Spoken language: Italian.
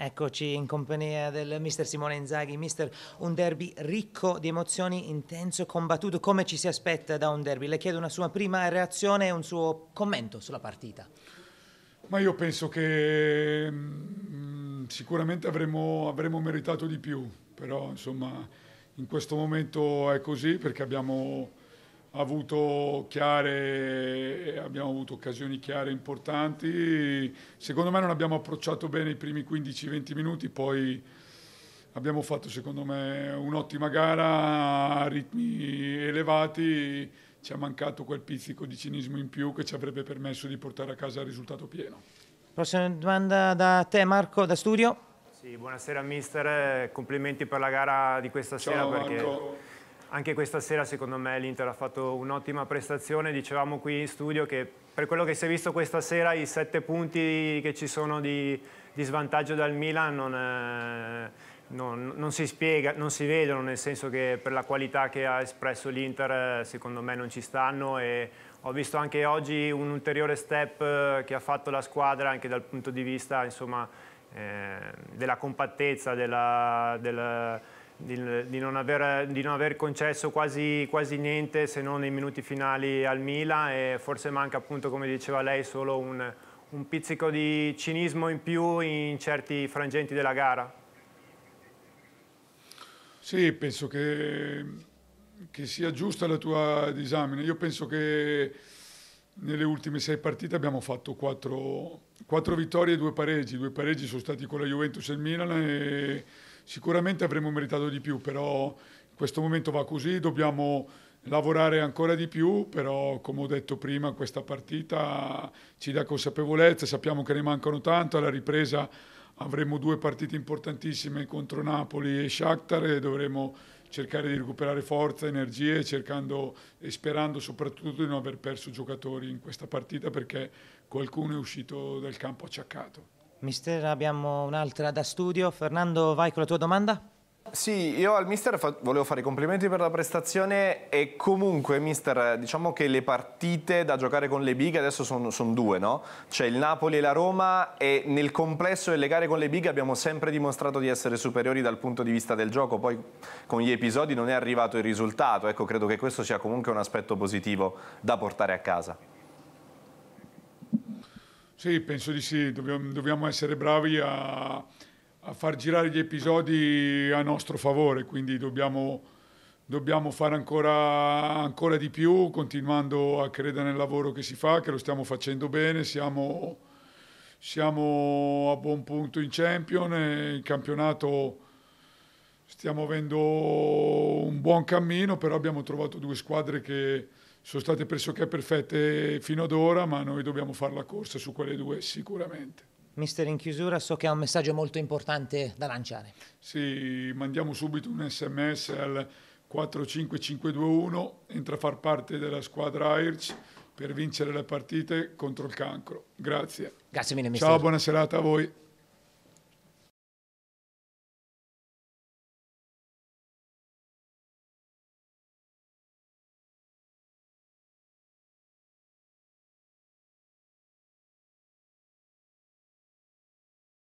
Eccoci in compagnia del mister Simone Inzaghi. Mister, un derby ricco di emozioni, intenso, combattuto, come ci si aspetta da un derby? Le chiedo una sua prima reazione e un suo commento sulla partita. Ma io penso che mh, mm, sicuramente avremmo, avremmo, meritato di più, però insomma in questo momento è così perché abbiamo avuto chiare, eh, abbiamo avuto occasioni chiare importanti. Secondo me non abbiamo approcciato bene i primi 15-20 minuti, poi abbiamo fatto secondo me un'ottima gara a ritmi elevati. Ci è mancato quel pizzico di cinismo in più che ci avrebbe permesso di portare a casa il risultato pieno. Prossima domanda da te Marco, da studio. Sì, buonasera mister, complimenti per la gara di questa Ciao, sera perché... Marco anche questa sera secondo me l'Inter ha fatto un'ottima prestazione, dicevamo qui in studio che per quello che si è visto questa sera i sette punti che ci sono di, di svantaggio dal Milan non, è, eh, non, non, si spiega, non si vedono nel senso che per la qualità che ha espresso l'Inter eh, secondo me non ci stanno e ho visto anche oggi un ulteriore step eh, che ha fatto la squadra anche dal punto di vista insomma, eh, della compattezza, della, della di, di, non, aver, di non, aver, concesso quasi, quasi, niente se non nei minuti finali al Milan e forse manca appunto come diceva lei solo un, un pizzico di cinismo in più in certi frangenti della gara. Sì, penso che, che sia giusta la tua disamina. Io penso che nelle ultime sei partite abbiamo fatto quattro, quattro vittorie e due pareggi. Due pareggi sono stati con la Juventus e il Milan e Sicuramente avremmo meritato di più, però in questo momento va così, dobbiamo lavorare ancora di più, però come ho detto prima questa partita ci dà consapevolezza, sappiamo che ne mancano tanto, alla ripresa avremo due partite importantissime contro Napoli e Shakhtar e dovremo cercare di recuperare forza, energie, cercando e sperando soprattutto di non aver perso giocatori in questa partita perché qualcuno è uscito dal campo acciaccato. Mister, abbiamo un'altra da studio. Fernando, vai con la tua domanda. Sì, io al mister fa volevo fare i complimenti per la prestazione e comunque mister, diciamo che le partite da giocare con le big adesso sono son due, no? C'è il Napoli e la Roma e nel complesso delle gare con le big abbiamo sempre dimostrato di essere superiori dal punto di vista del gioco, poi con gli episodi non è arrivato il risultato, ecco credo che questo sia comunque un aspetto positivo da portare a casa. Sì, penso di sì, dobbiamo, dobbiamo essere bravi a, a, far girare gli episodi a nostro favore, quindi dobbiamo, dobbiamo fare ancora, ancora, di più, continuando a credere nel lavoro che si fa, che lo stiamo facendo bene, siamo, siamo a buon punto in Champion, il campionato stiamo avendo un buon cammino, però abbiamo trovato due squadre che sono state pressoché perfette fino ad ora, ma noi dobbiamo fare la corsa su quelle due sicuramente. Mister, in chiusura so che ha un messaggio molto importante da lanciare. Sì, mandiamo subito un sms al 45521, entra a far parte della squadra AIRC per vincere le partite contro il cancro. Grazie. Grazie mille, mister. Ciao, buona serata a voi.